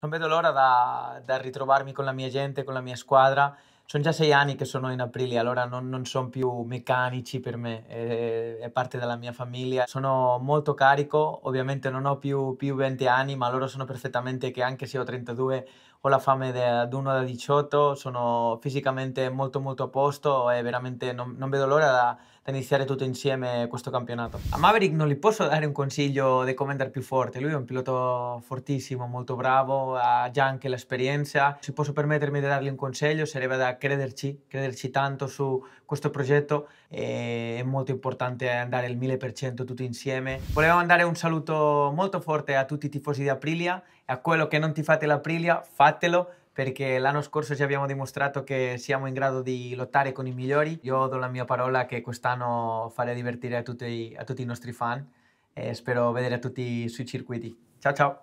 Non vedo l'ora da, da ritrovarmi con la mia gente, con la mia squadra sono già sei anni che sono in aprile, allora non, non sono più meccanici per me, è, eh, è, parte della mia famiglia. Sono molto carico, ovviamente non ho più, più 20 anni, ma loro sono perfettamente che anche se ho 32 ho la fame ad uno da 18, sono fisicamente molto molto a posto e veramente non, non vedo l'ora da, da, iniziare tutto insieme questo campionato. A Maverick non gli posso dare un consiglio di come andare più forte, lui è un pilota fortissimo, molto bravo, ha già anche l'esperienza. Se posso permettermi di dargli un consiglio sarebbe da crederci, crederci tanto su questo progetto e è molto importante andare al 1000% tutti insieme. Volevo mandare un saluto molto forte a tutti i tifosi di Aprilia e a quello che non ti fate l'Aprilia, fatelo perché l'anno scorso ci abbiamo dimostrato che siamo in grado di lottare con i migliori. Io do la mia parola che quest'anno farei divertire a tutti, a tutti i nostri fan e spero vedere tutti sui circuiti. Ciao ciao!